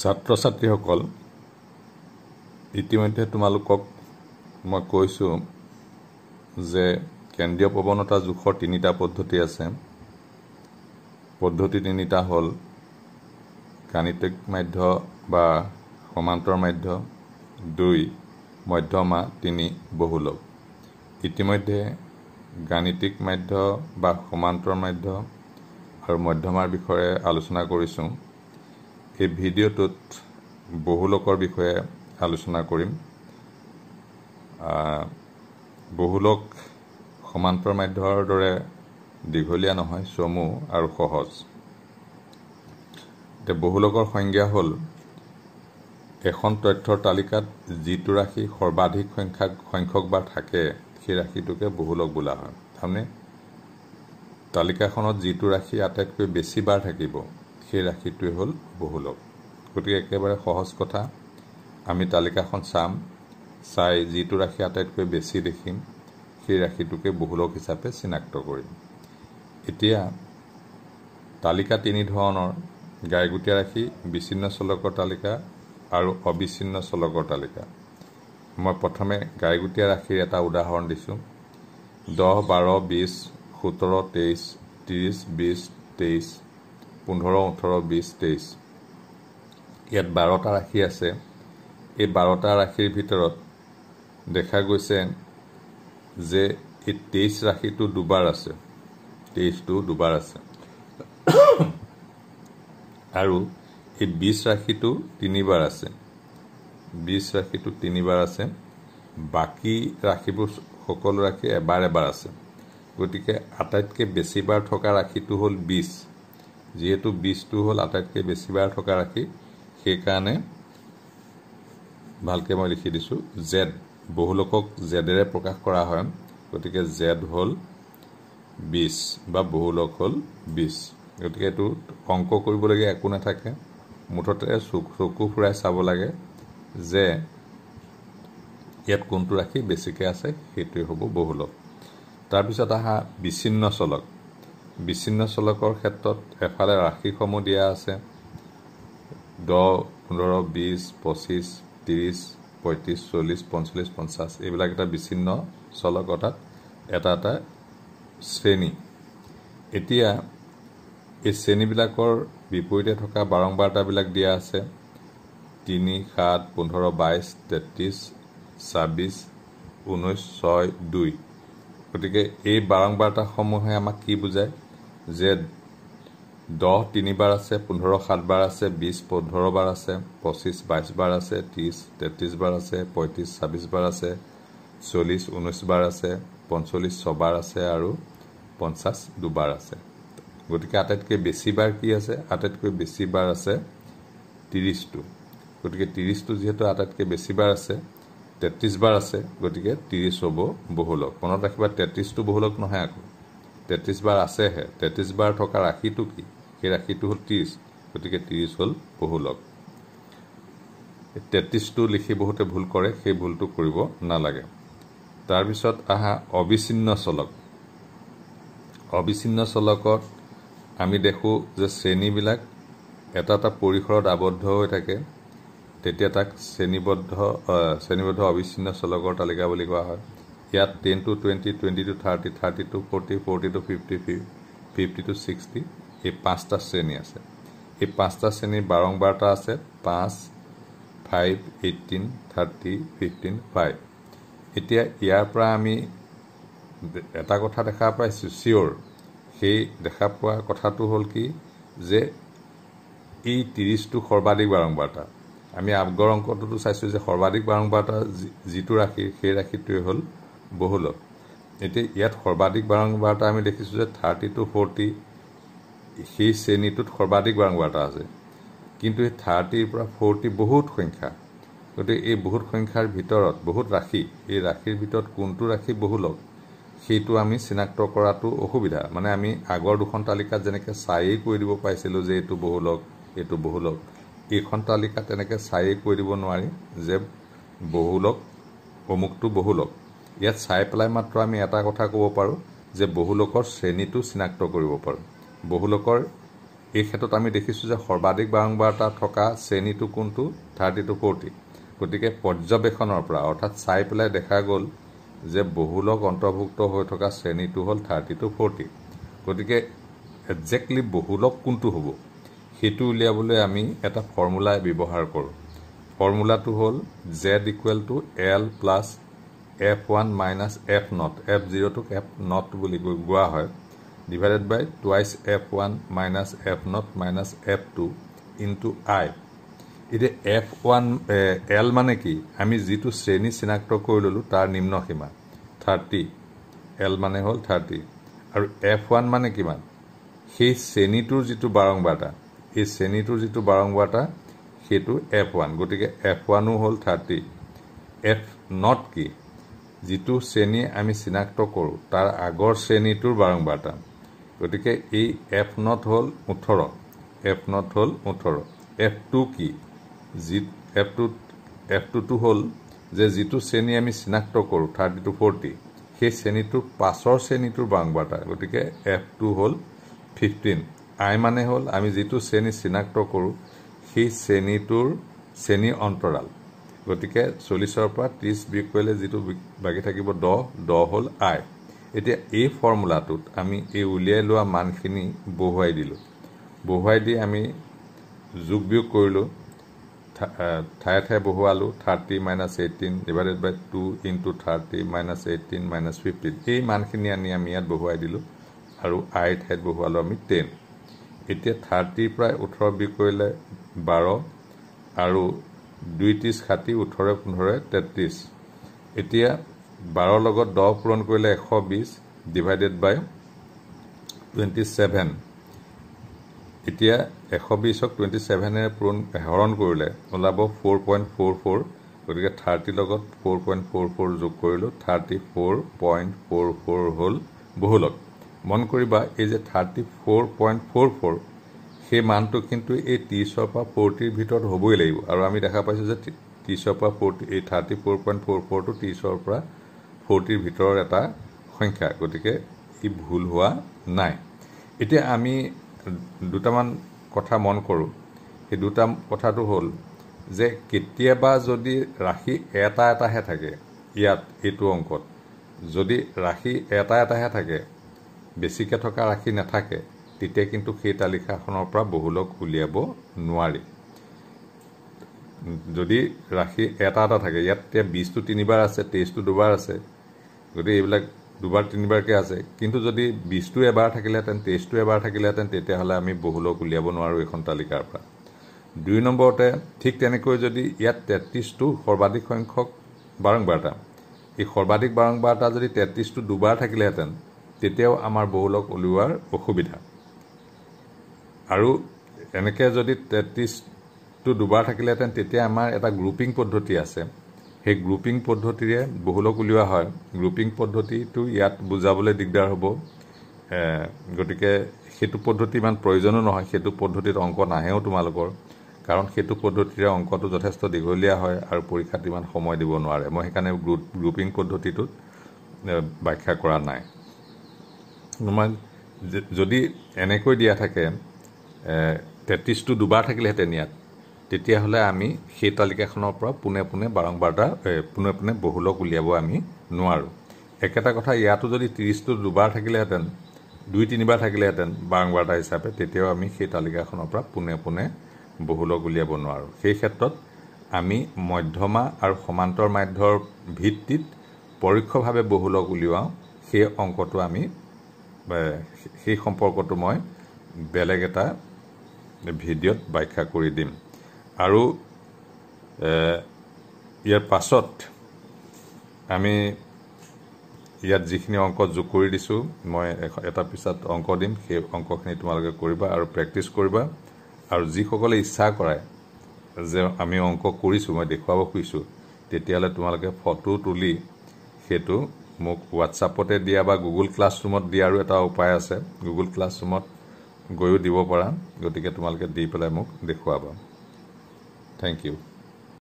ছাত্ৰ ছাত্ৰীসকল ইতিমধ্যে তোমালোকক মই কৈছোঁ যে কেন্দ্ৰীয় প্ৰৱণতা জোখৰ তিনিটা পদ্ধতি আছে পদ্ধতি তিনিটা হ'ল গাণিতিক মাধ্য বা সমান্তৰ মাধ্য দুই মধ্যমা তিনি বহুলক ইতিমধ্যে গাণিতিক মাধ্য বা সমান্তৰ মাধ্য আৰু মধ্যমাৰ বিষয়ে আলোচনা কৰিছোঁ এই ভিডিঅ'টোত বহু লোকৰ বিষয়ে আলোচনা কৰিম বহু লোক সমান্তৰ মাধ্যমৰ দৰে দীঘলীয়া নহয় চমু আৰু সহজ এতিয়া বহু লোকৰ সংজ্ঞা হ'ল এখন তথ্যৰ তালিকাত যিটো ৰাশি সৰ্বাধিক সংখ্যক সংখ্যকবাৰ থাকে সেই ৰাশিটোকে বহুলক বোলা হয় তাৰমানে তালিকাখনত যিটো ৰাশি আটাইতকৈ বেছি বাৰ থাকিব সেই ৰাশিটোৱে হ'ল বহুলক গতিকে একেবাৰে সহজ কথা আমি তালিকাখন চাম চাই যিটো ৰাশি আটাইতকৈ বেছি দেখিম সেই ৰাশিটোকে বহুলক হিচাপে চিনাক্ত কৰিম এতিয়া তালিকা তিনি ধৰণৰ গাইগুটীয়া ৰাশি বিচ্ছিন্ন চলকৰ তালিকা আৰু অবিচ্ছিন্ন চলকৰ তালিকা মই প্ৰথমে গাইগুটীয়া ৰাশিৰ এটা উদাহৰণ দিছোঁ দহ বাৰ বিছ সোতৰ তেইছ ত্ৰিছ বিছ তেইছ পোন্ধৰ ওঠৰ বিছ তেইছ ইয়াত বাৰটা ৰাশি আছে এই বাৰটা ৰাশিৰ ভিতৰত দেখা গৈছে যে এই তেইছ ৰাশিটো দুবাৰ আছে তেইছটো দুবাৰ আছে আৰু এই বিছ ৰাশিটো তিনিবাৰ আছে বিছ ৰাশিটো তিনিবাৰ আছে বাকী ৰাশিবোৰ সকলো ৰাশি এবাৰ এবাৰ আছে গতিকে আটাইতকৈ বেছিবাৰ থকা ৰাশিটো হ'ল বিছ যিহেতু বিছটো হ'ল আটাইতকৈ বেছিবাৰ থকা ৰাখি সেইকাৰণে ভালকৈ মই লিখি দিছোঁ জেদ বহুলোকক জেদেৰে প্ৰকাশ কৰা হয় গতিকে জেদ হ'ল বিছ বা বহুলোক হ'ল বিছ গতিকে এইটো অংক কৰিবলগীয়া একো নাথাকে মুঠতে চকু ফুৰাই চাব লাগে যে ইয়াত কোনটো ৰাখি বেছিকৈ আছে সেইটোৱে হ'ব বহুলোক তাৰপিছত অহা বিচ্ছিন্ন চলক বিচ্ছিন্ন চলকৰ ক্ষেত্ৰত এফালে ৰাশিসমূহ দিয়া আছে দহ পোন্ধৰ বিছ পঁচিছ ত্ৰিছ পঁয়ত্ৰিছ চল্লিছ পঞ্চল্লিছ পঞ্চাছ এইবিলাক এটা বিচ্ছিন্ন চলক অৰ্থাৎ এটা এটা শ্ৰেণী এতিয়া এই শ্ৰেণীবিলাকৰ বিপৰীতে থকা বাৰম্বাৰতাবিলাক দিয়া আছে তিনি সাত পোন্ধৰ বাইছ তেত্ৰিছ ছাব্বিছ ঊনৈছ ছয় দুই গতিকে এই বাৰম্বাৰতাসমূহে আমাক কি বুজায় যে দহ তিনিবাৰ আছে পোন্ধৰ সাতবাৰ আছে বিছ পোন্ধৰ বাৰ আছে পঁচিছ বাইছ বাৰ আছে ত্ৰিছ তেত্ৰিছ বাৰ আছে পঁয়ত্ৰিছ ছাব্বিছ বাৰ আছে চল্লিছ ঊনৈছ বাৰ আছে পঞ্চল্লিছ ছবাৰ আছে আৰু পঞ্চাছ দুবাৰ আছে গতিকে আটাইতকৈ বেছি বাৰ কি আছে আটাইতকৈ বেছি বাৰ আছে ত্ৰিছটো গতিকে ত্ৰিছটো যিহেতু আটাইতকৈ বেছি বাৰ আছে তেত্ৰিছ বাৰ আছে গতিকে ত্ৰিছ হ'ব বহুলক মনত ৰাখিবা তেত্ৰিছটো বহুলক নহয় আকৌ তেত্ৰিছ বাৰ আছেহে তেত্ৰিছ বাৰ থকা ৰাশিটো কি সেই ৰাশিটো হ'ল ত্ৰিছ গতিকে ত্ৰিছ হ'ল বহুলক তেত্ৰিছটো লিখি বহুতে ভুল কৰে সেই ভুলটো কৰিব নালাগে তাৰপিছত আহা অবিচ্ছিন্ন চলক অবিচ্ছিন্ন চলকত আমি দেখোঁ যে শ্ৰেণীবিলাক এটা এটা পৰিসৰত আবদ্ধ হৈ থাকে তেতিয়া তাক শ্ৰেণীবদ্ধ শ্ৰেণীবদ্ধ অবিচ্ছিন্ন চলকৰ তালিকা বুলি কোৱা হয় ইয়াত ten to twenty twenty to thirty thirty to forty forty to fifty fifty to sixty এই পাঁচটা শ্ৰেণী আছে এই পাঁচটা শ্ৰেণীৰ বাৰংবাৰটা আছে পাঁচ five eighteen thirty fifteen five এতিয়া ইয়াৰ পৰা আমি এটা কথা দেখা পাইছোঁ চিয়'ৰ সেই দেখা পোৱা কথাটো হ'ল কি যে এই ত্ৰিছটো সৰ্বাধিক বাৰংবাৰতা আমি আগৰ অংকটোতো চাইছোঁ যে সৰ্বাধিক বাৰংবাৰতা যি যিটো ৰাশি সেই ৰাশিটোৱে হ'ল বহুল এতিয়া ইয়াত সৰ্বাধিক বাৰংবাৰতা আমি দেখিছোঁ যে থাৰ্টি টু ফৰ্টি সেই শ্ৰেণীটোত সৰ্বাধিক বাৰংবাৰতা আছে কিন্তু এই থাৰ্টিৰ পৰা ফৰ্টি বহুত সংখ্যা গতিকে এই বহুত সংখ্যাৰ ভিতৰত বহুত ৰাশি এই ৰাশিৰ ভিতৰত কোনটো ৰাশি বহুলক সেইটো আমি চিনাক্ত কৰাটো অসুবিধা মানে আমি আগৰ দুখন তালিকাত যেনেকৈ চায়েই কৈ দিব পাইছিলোঁ যে এইটো বহুলক এইটো বহুলক এইখন তালিকাত তেনেকৈ চায়েই কৈ দিব নোৱাৰি যে বহুলক অমুকটো বহুলক ইয়াত চাই পেলাই মাত্ৰ আমি এটা কথা ক'ব পাৰোঁ যে বহুলোকৰ শ্ৰেণীটো চিনাক্ত কৰিব পাৰোঁ বহুলোকৰ এই ক্ষেত্ৰত আমি দেখিছোঁ যে সৰ্বাধিক বাৰম্বাৰ বাৰম্বাৰতা থকা শ্ৰেণীটো কোনটো থাৰ্টি টু ফৰ্টি গতিকে পৰ্যবেক্ষণৰ পৰা অৰ্থাৎ চাই পেলাই দেখা গ'ল যে বহুলক অন্তৰ্ভুক্ত হৈ থকা শ্ৰেণীটো হ'ল থাৰ্টি টু ফৰ্টি গতিকে একজেক্টলি বহুলক কোনটো হ'ব সেইটো উলিয়াবলৈ আমি এটা ফৰ্মুলা ব্যৱহাৰ কৰোঁ ফৰ্মুলাটো হ'ল Z equal to L plus F one minus F naught F জিৰ'টোক এফ নট বুলি কোৱা হয় divided by twice F one minus F naught minus F two into I এতিয়া এফ ওৱান এল মানে কি আমি যিটো শ্ৰেণী চিনাক্ত কৰি ল'লোঁ তাৰ নিম্ন সীমা থাৰ্টি এল মানে হ'ল থাৰ্টি আৰু এফ ওৱান মানে কিমান সেই শ্ৰেণীটোৰ যিটো বাৰংবাৰতা এই শ্ৰেণীটোৰ যিটো বাৰংবাৰতা সেইটো এফ ওৱান গতিকে এফ ওৱানো হ'ল থাৰ্টি এফ নট কি যিটো শ্ৰেণী আমি চিনাক্ত কৰোঁ তাৰ আগৰ শ্ৰেণীটোৰ বাৰম্বাৰতা গতিকে এই এফ নট হ'ল ওঠৰ এফ নট হ'ল ওঠৰ এফ টু কি যি এফ টু এফ টুটো হ'ল যে যিটো শ্ৰেণী আমি চিনাক্ত কৰোঁ থাৰ্টি টু ফৰ্টি সেই শ্ৰেণীটোৰ পাছৰ শ্ৰেণীটোৰ বাৰম্বাৰতা গতিকে এফ টু হ'ল ফিফটিন আই মানে হ'ল আমি যিটো শ্ৰেণী চিনাক্ত কৰোঁ সেই শ্ৰেণীটোৰ শ্ৰেণীৰ অন্তৰাল গতিকে চল্লিছৰ পৰা ত্ৰিছ বিয়োগ কৰিলে যিটো বাকী থাকিব দহ দহ হ'ল আই এতিয়া এই ফৰ্মুলাটোত আমি এই উলিয়াই লোৱা মানখিনি বহুৱাই দিলোঁ বহুৱাই দি আমি যোগ বিয়োগ কৰিলোঁ ঠায়ে ঠায়ে বহুৱালোঁ thirty minus eighteen divided by two into thirty minus eighteen minus fifteen এই মানখিনি আনি আমি ইয়াত বহুৱাই দিলোঁ আৰু আই ঠাইত বহুৱালোঁ আমি টেন এতিয়া থাৰ্টিৰ পৰাই ওঠৰ বিয়োগ কৰিলে বাৰ আৰু দুই ত্ৰিছ ষাঠি ওঠৰ পোন্ধৰ তেত্ৰিছ এতিয়া বাৰৰ লগত দহ পূৰণ কৰিলে এশ বিছ ডিভাইডেড বাই টুৱেণ্টি ছেভেন এতিয়া এশ বিছক টুৱেণ্টি ছেভেনেৰে পূৰণ হৰণ কৰিলে ওলাব ফ'ৰ পইণ্ট ফ'ৰ ফ'ৰ গতিকে থাৰ্টিৰ লগত ফ'ৰ পইণ্ট ফ'ৰ ফ'ৰ যোগ কৰিলোঁ thirty four point four four হ'ল বহুলক মন কৰিবা এই যে thirty four point four four সেই মানটো কিন্তু এই ত্ৰিছৰ পৰা ফৰ্টিৰ ভিতৰত হ'বই লাগিব আৰু আমি দেখা পাইছোঁ যে ত্ৰিছৰ পৰা ফৰ্টি এই থাৰ্টি ফ'ৰ পইণ্ট ফ'ৰ ফ'ৰটো ত্ৰিছৰ পৰা ফৰ্টিৰ ভিতৰৰ এটা সংখ্যা গতিকে ই ভুল হোৱা নাই এতিয়া আমি দুটামান কথা মন কৰোঁ সেই দুটা কথাটো হ'ল যে কেতিয়াবা যদি ৰাশি এটা এটাহে থাকে ইয়াত এইটো অংকত যদি ৰাশি এটা এটাহে থাকে বেছিকৈ থকা ৰাশি নাথাকে তেতিয়া কিন্তু সেই তালিকাখনৰ পৰা বহুলক উলিয়াব নোৱাৰি যদি ৰাখি এটা এটা থাকে ইয়াত এতিয়া বিছটো তিনিবাৰ আছে তেইছটো দুবাৰ আছে গতিকে এইবিলাক দুবাৰ তিনিবাৰকৈ আছে কিন্তু যদি বিছটো এবাৰ থাকিলেহেঁতেন তেইছটো এবাৰ থাকিলেহেঁতেন তেতিয়াহ'লে আমি বহুলক উলিয়াব নোৱাৰোঁ এইখন তালিকাৰ পৰা দুই নম্বৰতে ঠিক তেনেকৈ যদি ইয়াত তেত্ৰিছটো সৰ্বাধিক সংখ্যক বাৰংবাৰতা এই সৰ্বাধিক বাৰংবাৰতা যদি তেত্ৰিছটো দুবাৰ থাকিলেহেঁতেন তেতিয়াও আমাৰ বহুলক উলিওৱাৰ অসুবিধা আৰু এনেকৈ যদি তেত্ৰিছটো দুবাৰ থাকিলেহেঁতেন তেতিয়া আমাৰ এটা গ্ৰুপিং পদ্ধতি আছে সেই গ্ৰুপিং পদ্ধতিৰে বহুলক উলিওৱা হয় গ্ৰুপিং পদ্ধতিটো ইয়াত বুজাবলৈ দিগদাৰ হ'ব গতিকে সেইটো পদ্ধতি ইমান প্ৰয়োজনো নহয় সেইটো পদ্ধতিত অংক নাহেও তোমালোকৰ কাৰণ সেইটো পদ্ধতিৰে অংকটো যথেষ্ট দীঘলীয়া হয় আৰু পৰীক্ষাত ইমান সময় দিব নোৱাৰে মই সেইকাৰণে গ্ৰুপ গ্ৰুপিং পদ্ধতিটোত ব্যাখ্যা কৰা নাই তোমাক যদি এনেকৈ দিয়া থাকে তেত্ৰিছটো দুবাৰ থাকিলেহেঁতেন ইয়াত তেতিয়াহ'লে আমি সেই তালিকাখনৰ পৰা পোনে পোনে বাৰম্বাৰ পোনে পোনে বহুলক উলিয়াব আমি নোৱাৰোঁ একেটা কথা ইয়াতো যদি ত্ৰিছটো দুবাৰ থাকিলেহেঁতেন দুই তিনিবাৰ থাকিলেহেঁতেন বাৰম্বাৰ হিচাপে তেতিয়াও আমি সেই তালিকাখনৰ পৰা পোনে পোনে বহুলক উলিয়াব নোৱাৰোঁ সেই ক্ষেত্ৰত আমি মধ্যমা আৰু সমান্তৰ মাধ্যৰ ভিত্তিত পৰোক্ষভাৱে বহুলক উলিওৱাওঁ সেই অংকটো আমি সেই সম্পৰ্কটো মই বেলেগ এটা ভিডিঅ'ত ব্যাখ্যা কৰি দিম আৰু ইয়াৰ পাছত আমি ইয়াত যিখিনি অংক যোগ কৰি দিছোঁ মই এটা পিছত অংক দিম সেই অংকখিনি তোমালোকে কৰিবা আৰু প্ৰেক্টিছ কৰিবা আৰু যিসকলে ইচ্ছা কৰায় যে আমি অংক কৰিছোঁ মই দেখুৱাব খুজিছোঁ তেতিয়াহ'লে তোমালোকে ফটো তুলি সেইটো মোক হোৱাটছআপতে দিয়া বা গুগল ক্লাছৰুমত দিয়াৰো এটা উপায় আছে গুগল ক্লাছৰুমত গৈও দিব পাৰা গতিকে তোমালোকে দি পেলাই মোক দেখুৱাবা থেংক ইউ